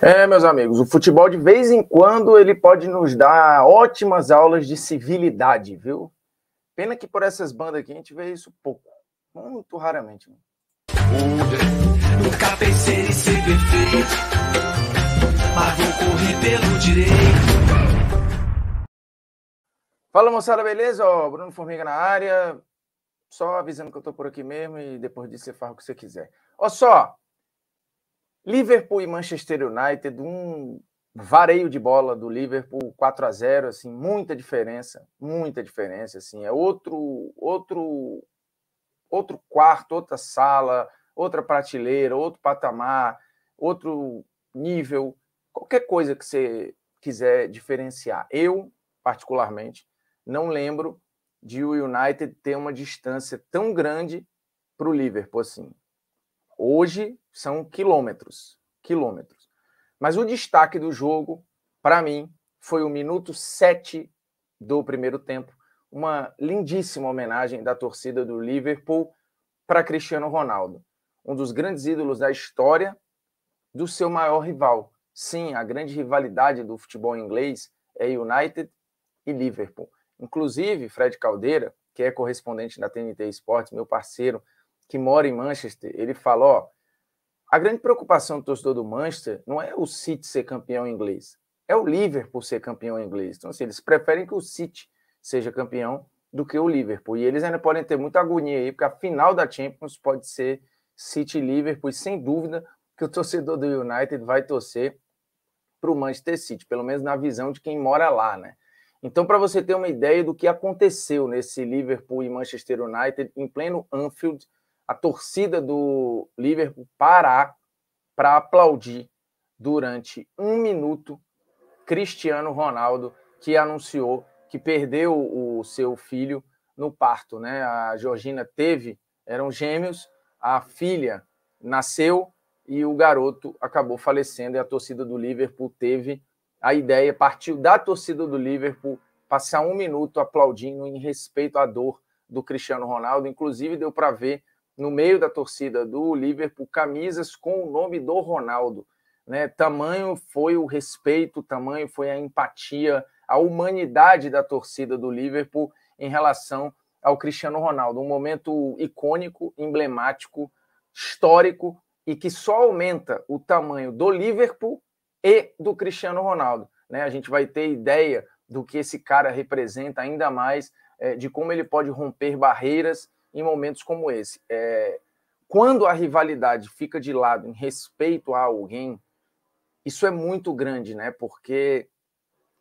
É, meus amigos, o futebol de vez em quando ele pode nos dar ótimas aulas de civilidade, viu? Pena que por essas bandas aqui a gente vê isso pouco, muito raramente. Mano. Né? Nunca pensei em ser perfeito, mas vou correr pelo direito. Fala moçada, beleza? Ó, Bruno Formiga na área. Só avisando que eu tô por aqui mesmo e depois disso você faz o que você quiser. Ó só, Liverpool e Manchester United, um vareio de bola do Liverpool 4 a 0, assim, muita diferença, muita diferença, assim, é outro outro outro quarto, outra sala, outra prateleira, outro patamar, outro nível, qualquer coisa que você quiser diferenciar. Eu, particularmente, não lembro de o United ter uma distância tão grande para o Liverpool assim. Hoje são quilômetros, quilômetros. Mas o destaque do jogo, para mim, foi o minuto 7 do primeiro tempo, uma lindíssima homenagem da torcida do Liverpool para Cristiano Ronaldo, um dos grandes ídolos da história do seu maior rival. Sim, a grande rivalidade do futebol inglês é United e Liverpool. Inclusive, Fred Caldeira, que é correspondente da TNT Esportes, meu parceiro que mora em Manchester, ele fala: ó, a grande preocupação do torcedor do Manchester não é o City ser campeão inglês, é o Liverpool ser campeão inglês. Então, assim, eles preferem que o City seja campeão do que o Liverpool. E eles ainda podem ter muita agonia aí, porque a final da Champions pode ser City Liverpool, e sem dúvida que o torcedor do United vai torcer para o Manchester City, pelo menos na visão de quem mora lá, né? Então, para você ter uma ideia do que aconteceu nesse Liverpool e Manchester United em pleno Anfield, a torcida do Liverpool parar para aplaudir durante um minuto Cristiano Ronaldo, que anunciou que perdeu o seu filho no parto. Né? A Georgina teve, eram gêmeos, a filha nasceu e o garoto acabou falecendo e a torcida do Liverpool teve a ideia, partiu da torcida do Liverpool passar um minuto aplaudindo em respeito à dor do Cristiano Ronaldo. Inclusive, deu para ver no meio da torcida do Liverpool camisas com o nome do Ronaldo. Né? Tamanho foi o respeito, tamanho foi a empatia, a humanidade da torcida do Liverpool em relação ao Cristiano Ronaldo. Um momento icônico, emblemático, histórico e que só aumenta o tamanho do Liverpool e do Cristiano Ronaldo. Né? A gente vai ter ideia do que esse cara representa ainda mais, é, de como ele pode romper barreiras em momentos como esse. É, quando a rivalidade fica de lado em respeito a alguém, isso é muito grande, né? Porque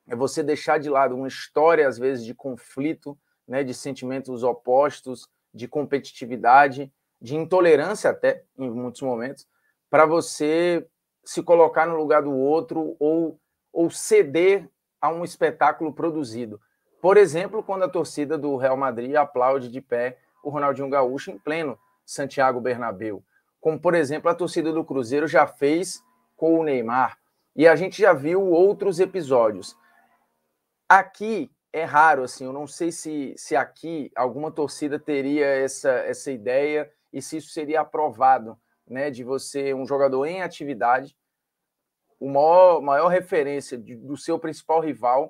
é você deixar de lado uma história, às vezes, de conflito, né? de sentimentos opostos, de competitividade, de intolerância até, em muitos momentos, para você se colocar no lugar do outro ou, ou ceder a um espetáculo produzido. Por exemplo, quando a torcida do Real Madrid aplaude de pé o Ronaldinho Gaúcho em pleno Santiago Bernabeu. Como, por exemplo, a torcida do Cruzeiro já fez com o Neymar. E a gente já viu outros episódios. Aqui é raro, assim, eu não sei se, se aqui alguma torcida teria essa, essa ideia e se isso seria aprovado, né? De você, um jogador em atividade, o maior, maior referência de, do seu principal rival,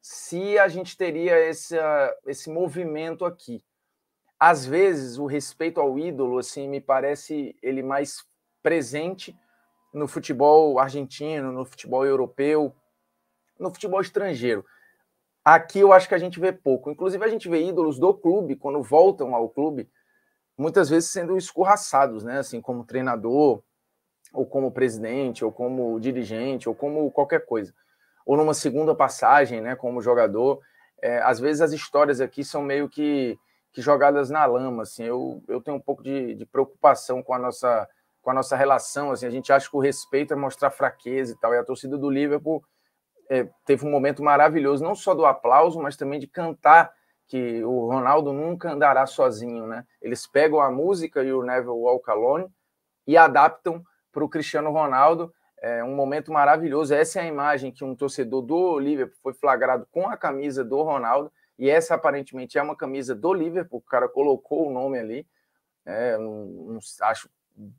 se a gente teria essa, esse movimento aqui às vezes o respeito ao ídolo assim me parece ele mais presente no futebol argentino, no futebol europeu, no futebol estrangeiro. Aqui eu acho que a gente vê pouco. Inclusive a gente vê ídolos do clube quando voltam ao clube, muitas vezes sendo escorraçados, né, assim como treinador, ou como presidente, ou como dirigente, ou como qualquer coisa. Ou numa segunda passagem, né, como jogador. É, às vezes as histórias aqui são meio que que jogadas na lama. Assim, eu, eu tenho um pouco de, de preocupação com a nossa com a nossa relação. Assim, a gente acha que o respeito é mostrar fraqueza e tal. E a torcida do Liverpool é, teve um momento maravilhoso, não só do aplauso, mas também de cantar que o Ronaldo nunca andará sozinho, né? Eles pegam a música e o Neville Walk Alone e adaptam para o Cristiano Ronaldo. É um momento maravilhoso. Essa é a imagem que um torcedor do Liverpool foi flagrado com a camisa do Ronaldo e essa aparentemente é uma camisa do Liverpool, o cara colocou o nome ali. É, um, um, acho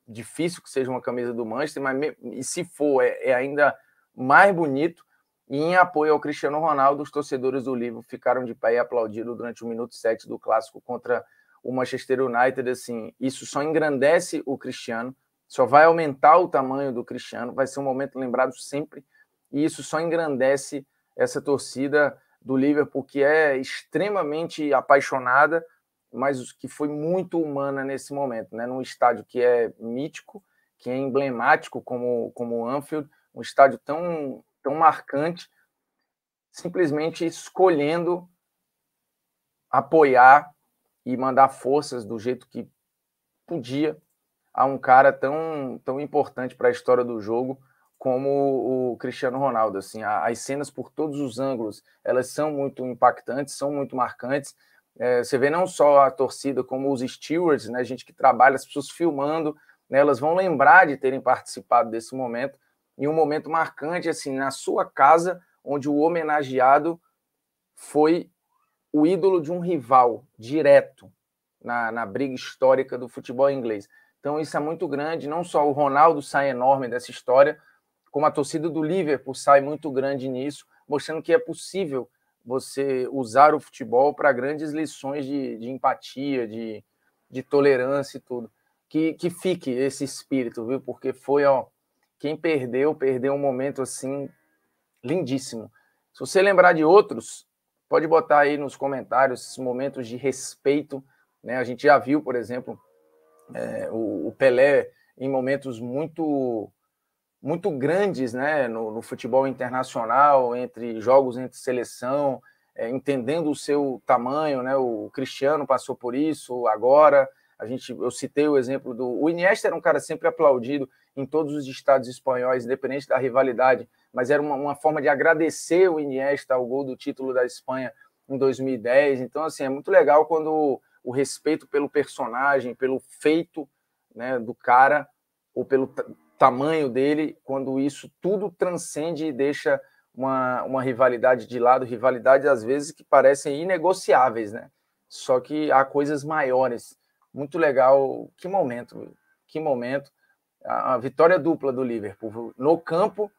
difícil que seja uma camisa do Manchester, mas me, se for, é, é, ainda mais bonito. E em apoio ao Cristiano Ronaldo, os torcedores do Liverpool ficaram de pé e aplaudiram durante o minuto 7 do clássico contra o Manchester United. Assim, isso só engrandece o Cristiano, só vai aumentar o tamanho do Cristiano, vai ser um momento lembrado sempre. E isso só engrandece essa torcida do Liverpool, que é extremamente apaixonada, mas que foi muito humana nesse momento, né? Num estádio que é mítico, que é emblemático como como o Anfield, um estádio tão tão marcante, simplesmente escolhendo apoiar e mandar forças do jeito que podia a um cara tão tão importante para a história do jogo como o Cristiano Ronaldo. Assim, as cenas por todos os ângulos, elas são muito impactantes, são muito marcantes. É, você vê não só a torcida, como os stewards, né, gente que trabalha, as pessoas filmando, né, elas vão lembrar de terem participado desse momento, e um momento marcante, assim, na sua casa, onde o homenageado foi o ídolo de um rival direto na, na briga histórica do futebol inglês. Então, isso é muito grande, não só o Ronaldo sai enorme dessa história, como a torcida do Liverpool sai muito grande nisso, mostrando que é possível você usar o futebol para grandes lições de, de empatia, de, de tolerância e tudo. Que, que fique esse espírito, viu? Porque foi, ó, quem perdeu, perdeu um momento assim lindíssimo. Se você lembrar de outros, pode botar aí nos comentários esses momentos de respeito. Né? A gente já viu, por exemplo, é, o, o Pelé em momentos muito muito grandes né, no, no futebol internacional, entre jogos entre seleção, é, entendendo o seu tamanho, né? O Cristiano passou por isso agora. A gente, eu citei o exemplo do o Iniesta era um cara sempre aplaudido em todos os estados espanhóis, independente da rivalidade, mas era uma, uma forma de agradecer o Iniesta ao gol do título da Espanha em 2010. Então, assim, é muito legal quando o respeito pelo personagem, pelo feito né, do cara ou pelo tamanho dele, quando isso tudo transcende e deixa uma, uma rivalidade de lado, rivalidade às vezes que parecem inegociáveis, né? Só que há coisas maiores. Muito legal, que momento, que momento. A, a vitória dupla do Liverpool no campo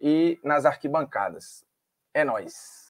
e nas arquibancadas. É nós.